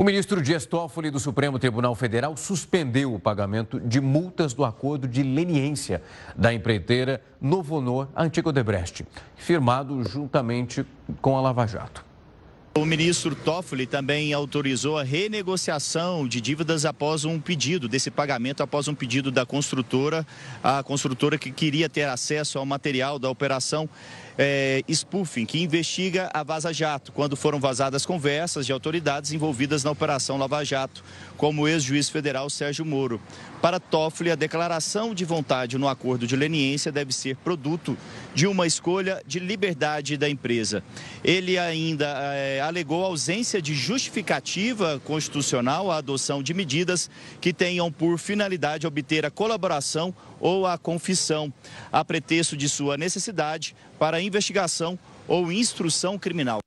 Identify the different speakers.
Speaker 1: O ministro Dias Toffoli do Supremo Tribunal Federal suspendeu o pagamento de multas do acordo de leniência da empreiteira Novonor Antigo Debrecht, firmado juntamente com a Lava Jato.
Speaker 2: O ministro Toffoli também autorizou a renegociação de dívidas após um pedido, desse pagamento após um pedido da construtora, a construtora que queria ter acesso ao material da operação é, spoofing, que investiga a Vaza Jato, quando foram vazadas conversas de autoridades envolvidas na Operação Lava Jato, como o ex-juiz federal Sérgio Moro. Para Toffoli, a declaração de vontade no acordo de leniência deve ser produto de uma escolha de liberdade da empresa. Ele ainda é, alegou ausência de justificativa constitucional à adoção de medidas que tenham por finalidade obter a colaboração ou a confissão, a pretexto de sua necessidade para investigação ou instrução criminal.